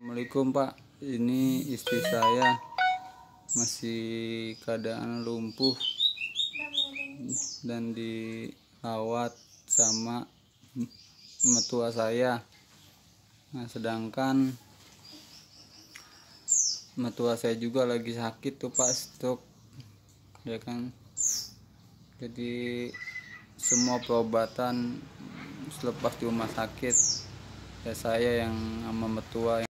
Assalamualaikum Pak ini istri saya masih keadaan lumpuh dan dirawat sama metua saya nah sedangkan metua saya juga lagi sakit tuh Pak stok ya kan jadi semua perobatan selepas di rumah sakit ya saya yang sama metua